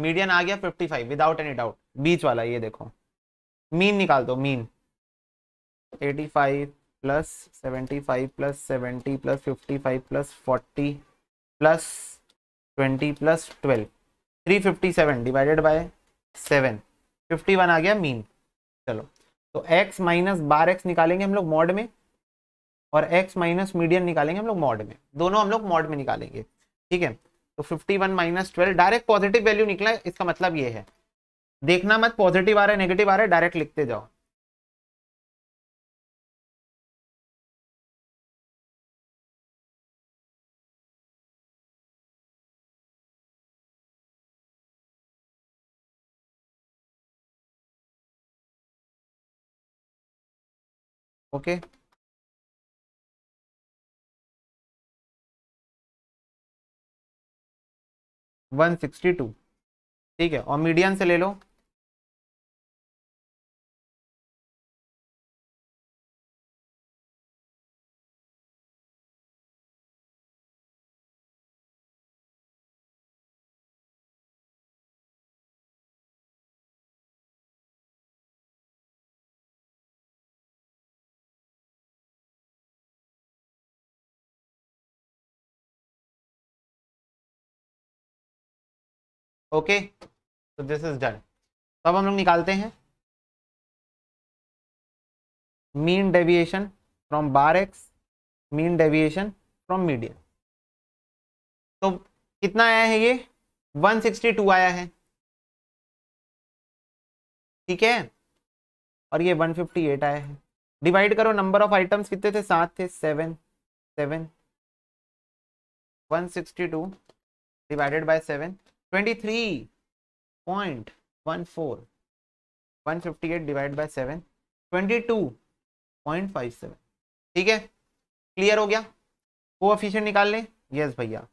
median आ गया 55 विदाउट एनी डाउट बीच वाला ये देखो मीन निकाल दो mean 85 plus 75 plus 70 plus 55 plus 40 plus 20 plus 12 357 divided by 7 51 आ गया मीन चलो तो x माइनस बार एक्स निकालेंगे हम लोग मॉड में और x माइनस मीडियम निकालेंगे हम लोग मॉड में दोनों हम लोग मॉड में निकालेंगे ठीक है तो 51 one minus twelve direct positive value निकला इसका मतलब ये है देखना मत पॉजिटिव आ रहा है नेगेटिव आ रहा है डायरेक्ट लिखते जाओ ओके okay. 162 ठीक है और मीडियन से ले लो ओके तो दिस इज डन अब हम लोग निकालते हैं mean deviation from bar X mean deviation from median तो कितना आया है ये 162 आया है ठीक है और ये 158 आया है डिवाइड करो नंबर ऑफ आइटम्स कितने थे सात थे seven seven 162 divided by seven twenty three point one four one fifty eight divide by seven twenty two point five seven ठीक है क्लियर हो गया कोफिशियंट निकाल लें यस भैया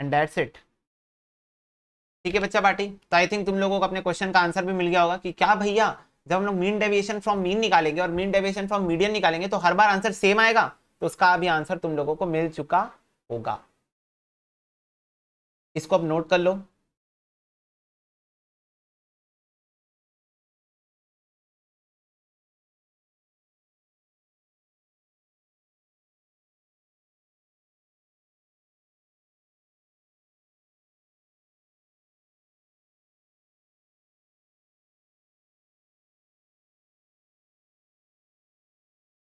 एंड दैट्स इट ठीक है बच्चा पार्टी तो आई थिंक तुम लोगों को अपने क्वेश्चन का आंसर भी मिल गया होगा कि क्या भैया जब हम लोग मीन डेविएशन फ्रॉम मीन निकालेंगे और मीन डेविएशन फ्रॉम मीडियन निकालेंगे तो हर बार आंसर सेम आएगा तो उसका अभी आंसर तुम लोगों को मिल चुका होगा इसको अब नोट कर लो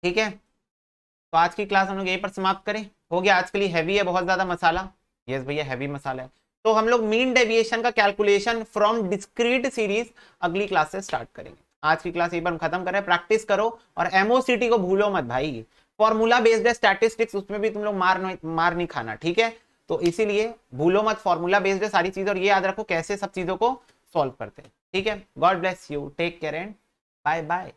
ठीक है तो आज की क्लास हम लोग यहीं पर समाप्त करें हो गया आज के लिए हैवी है बहुत ज़्यादा मसाला यस भैया हैवी मसाला है तो हम लोग मीन डेविएशन का कैलकुलेशन फ्रॉम डिस्क्रीट सीरीज अगली क्लास से स्टार्ट करेंगे आज की क्लास यहीं पर हम खत्म करें प्रैक्टिस करो और एमओसीटी को भूलो मत भाई फॉर्मूला बेस्ड है स्टैटिस्टिक्स उसमें भी तुम लोग मार नहीं मार नहीं खाना ठीक है तो इसीलिए भूलो मत फॉर्मूला बेस्ड है सारी चीज़ और ये याद रखो कैसे सब चीज़ों को सॉल्व करते हैं ठीक है God bless you take care and bye bye